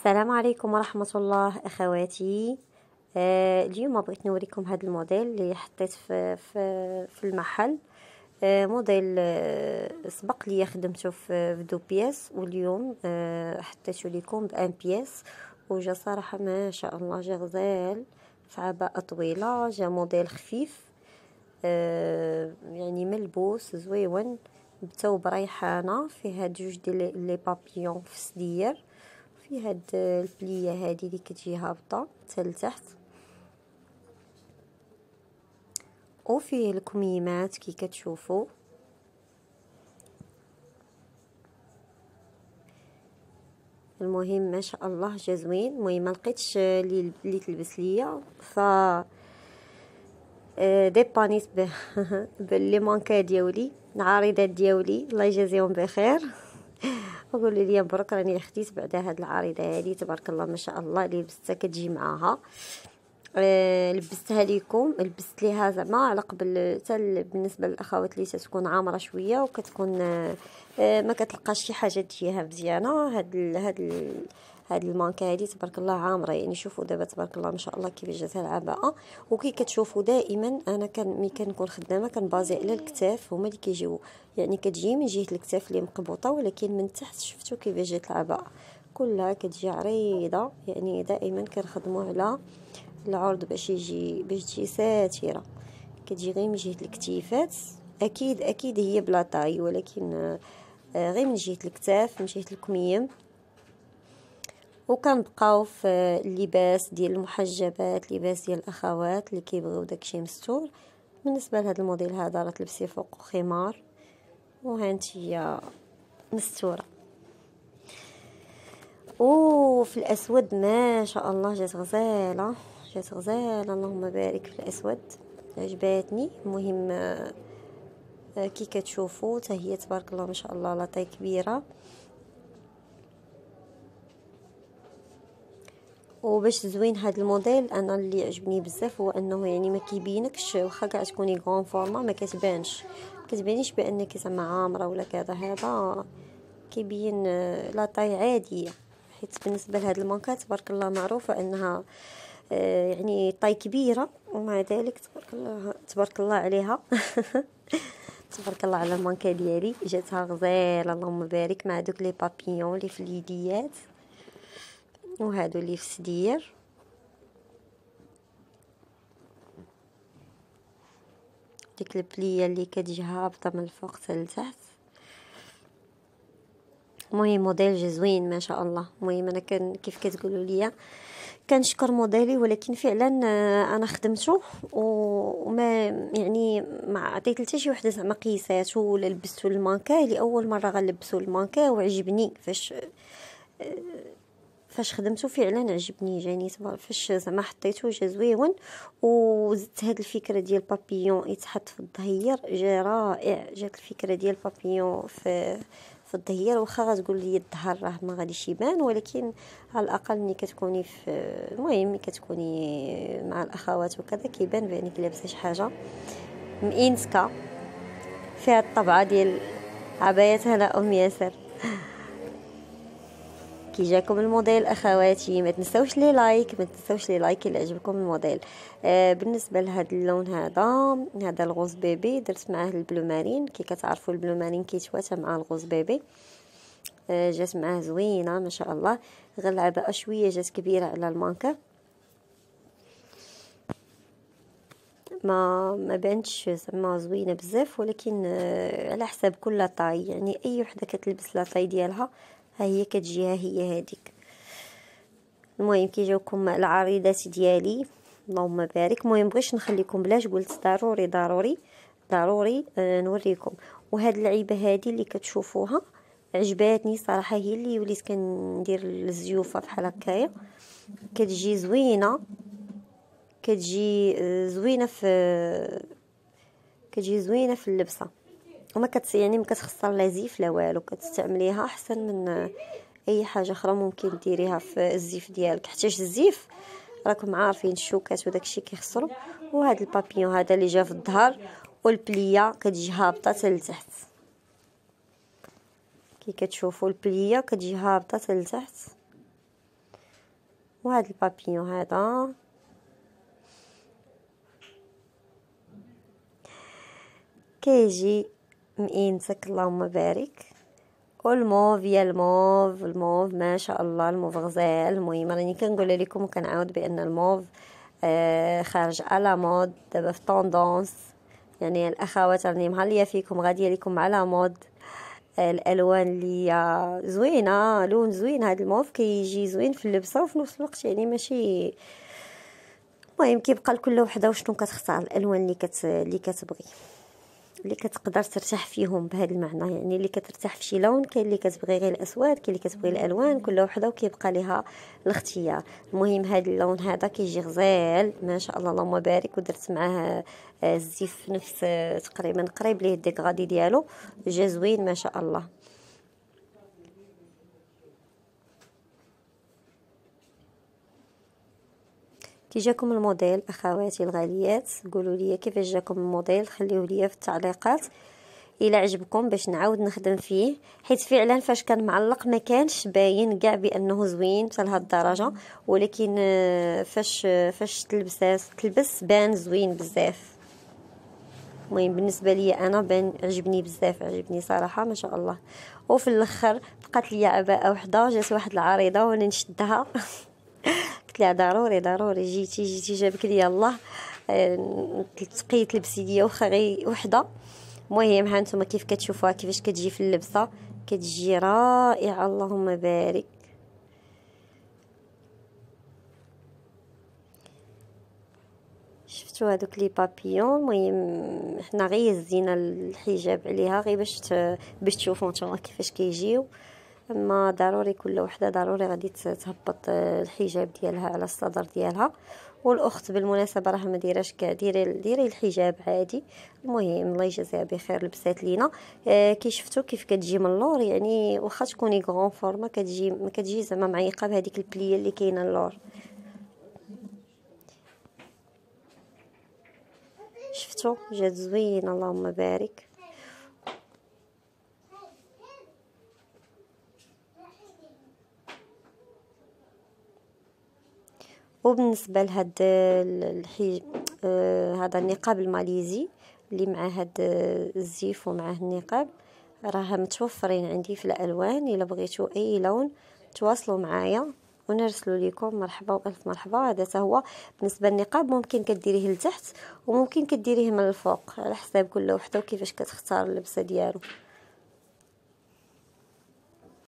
السلام عليكم ورحمة الله أخواتي آه اليوم بغيت نوريكم هذا الموديل اللي حطيت في, في, في المحل آه موديل آه سبق لي خدمته في, دو بياس واليوم آه حطيته لكم بان بياس وجا صراحة ما شاء الله جا غزال في عباءة طويلة جا موديل خفيف آه يعني ملبوس زويون بتوب ريحانة فيها جوج ديال لي بابيون في السدير آه في هاد البليه هادي اللي كتجي هابطه حتى لتحت وفي الكميمات كي كتشوفوا المهم ما شاء الله جا زوين المهم ما لقيتش اللي تلبس ليا ف آه، ديبانيت باللي مانكا ديولي العريضات ديولي الله يجازيهم بخير وقول لي مبروك راني خديت بعدا هاد العريضه هادي تبارك الله ما شاء الله اللي لبستها كتجي معاها أه لبستها ليكم لبست ليها زعما على قبل حتى بالنسبه للاخوات اللي تتكون عامره شويه وكتكون أه, آه، ما كتلقاش شي حاجه تجيها مزيانه هاد هاد هاد المانكا هادي تبارك الله عامره يعني شوفوا دابا تبارك الله ما شاء الله كيفاش جاتها العباءه وكي كتشوفوا دائما انا كان مي كنكون خدامه كنبازي على الكتاف هما اللي كيجيو يعني كتجي من جهه الكتاف اللي مقبوطه ولكن من تحت شفتوا كيفاش جات العباءه كلها كتجي عريضه يعني دائما كنخدموا على العرض باش يجي باش تجي ساتره كتجي غير من جهه الكتيفات اكيد اكيد هي بلا طاي ولكن آه، غير من جهه الكتاف من جهه الكميم وكنبقاو في اللباس ديال المحجبات لباس ديال الاخوات اللي كيبغيو داكشي مستور بالنسبه لهاد الموديل هذا راه تلبسي فوق خمار وهانت هي مستوره وفي الاسود ما شاء الله جات غزاله جات غزاله اللهم بارك في الاسود عجباتني المهم آه، كي كتشوفوا حتى هي تبارك الله ما شاء الله لاطاي كبيره وباش زوين هاد الموديل انا اللي عجبني بزاف هو انه يعني ما كيبينكش واخا كاع تكوني غون فورما ما كتبانش كتبانيش بانك زعما عامره ولا كذا هذا كيبين آه، لا طاي عاديه حيت بالنسبه لهاد المانكات تبارك الله معروفه انها آه، يعني طاي كبيره ومع ذلك تبارك الله تبارك الله عليها تبارك الله على المانكا ديالي جاتها غزاله اللهم بارك مع دوك لي بابيون لي في اليديات وهادو اللي في سدير ديك البليه اللي كتجي هابطه من الفوق حتى لتحت المهم موديل جزوين ما شاء الله المهم انا كان كيف كتقولوا ليا كنشكر موديلي ولكن فعلا آه، انا خدمته وما يعني ما عطيت حتى شي وحده زعما قيساتو ولا لبستو المانكا لاول مره غنلبسو المانكا وعجبني فاش آه، فاش خدمته فعلا عجبني جاني فاش زعما حطيته جا زويون وزدت هاد الفكره ديال بابيون يتحط في الظهير جا رائع جات الفكره ديال بابيون في في الظهير واخا غتقول لي الظهر راه ما غاديش يبان ولكن على الاقل ملي كتكوني في المهم ملي كتكوني مع الاخوات وكذا كيبان بانك لابسه شي حاجه مئنسكه فيها الطبعه ديال عبايات هلا ام ياسر كي جاكم الموديل اخواتي ما تنساوش لي لايك ما تنساوش لي لايك الا عجبكم الموديل آه بالنسبه لهذا اللون هذا هذا الغوز بيبي درت معاه البلو مارين كي كتعرفوا البلو مارين كيتواتى مع الغوز بيبي آه جات معاه زوينه ما شاء الله غير العباءه شويه جات كبيره على المانكا ما ما بانتش زعما زوينه بزاف ولكن آه، على حساب كل طاي يعني اي وحده كتلبس لا طاي ديالها هي كتجيها هي هذيك المهم كيجيوكم العريضات ديالي اللهم بارك المهم بغيتش نخليكم بلاش قلت ضروري ضروري ضروري آه نوريكم وهاد العيبه هادي اللي كتشوفوها عجباتني صراحه هي اللي وليت كندير الزيوفه بحال هكايا كتجي زوينه كتجي آه، زوينه في كتجي زوينه في اللبسه وما كت يعني ما كتخسر لا زيف لا والو كتستعمليها احسن من اي حاجه اخرى ممكن ديريها في الزيف ديالك حتى الزيف راكم عارفين الشوكات وداكشي كيخسروا وهذا البابيون هذا اللي جا في الظهر والبليا كتجي هابطه حتى لتحت كي كتشوفوا البليه كتجي هابطه حتى لتحت وهذا البابيون هذا كيجي مئينتك اللهم بارك والموف يا الموف الموف ما شاء الله الموف غزال المهم راني كنقول لكم وكنعاود بان الموف آه خارج على مود دابا في طوندونس يعني الاخوات راني مهليه فيكم غاديه لكم على مود آه الالوان اللي زوينه لون زوين هذا الموف كيجي زوين في اللبسه وفي نفس الوقت يعني ماشي المهم كيبقى لكل وحده وشنو كتختار الالوان اللي كت اللي كتبغي اللي كتقدر ترتاح فيهم بهذا المعنى يعني اللي كترتاح في شي لون كاين اللي كتبغي غير الاسود كاين اللي كتبغي الالوان كل وحده وكيبقى ليها الاختيار المهم هذا اللون هذا كيجي غزال ما شاء الله اللهم بارك ودرت معاه آه، الزيف نفس آه، تقريبا قريب ليه الديكغادي ديالو جا زوين ما شاء الله كي جاكم الموديل اخواتي الغاليات قولوا لي كيفاش جاكم الموديل خليوه لي في التعليقات الا عجبكم باش نعاود نخدم فيه حيت فعلا فاش كان معلق ما كانش باين كاع بانه زوين حتى لهاد الدرجه ولكن آه، فاش آه، فاش تلبسات تلبس بان زوين بزاف المهم بالنسبه ليا انا بان عجبني بزاف عجبني صراحه ما شاء الله وفي الاخر بقات لي عباءه وحده جات واحد العريضه وانا نشدها لها ضروري ضروري جيتي جيتي جابك لي الله تلتقيت آه، لبسي ليا واخا غير وحده المهم ها نتوما كيف كتشوفوها كيفاش كتجي في اللبسه كتجي رائعه اللهم بارك شفتوا هذوك لي بابيون المهم حنا غير زينا الحجاب عليها غير باش باش تشوفوا نتوما كيفاش كيجيو كي ما ضروري كل وحده ضروري غادي تهبط آه، الحجاب ديالها على الصدر ديالها والاخت بالمناسبه راه ما دايراش ديري ديري الحجاب عادي المهم الله يجازيها بخير لبسات لينا آه كي شفتو كيف كتجي من اللور يعني واخا تكوني غون فورما كتجي ما كتجي زعما معيقه بهذيك البليه اللي كاينه اللور شفتو جات زوينه اللهم بارك وبالنسبة لهاد الحي... آه، هذا النقاب الماليزي اللي مع هاد الزيف ومعه النقاب راه متوفرين عندي في الالوان الا بغيتو اي لون تواصلوا معايا ونرسلوا لكم مرحبا والف مرحبا هذا هو بالنسبه للنقاب ممكن كديريه لتحت وممكن كديريه من الفوق على حساب كل وحده وكيفاش كتختار اللبسه ديالو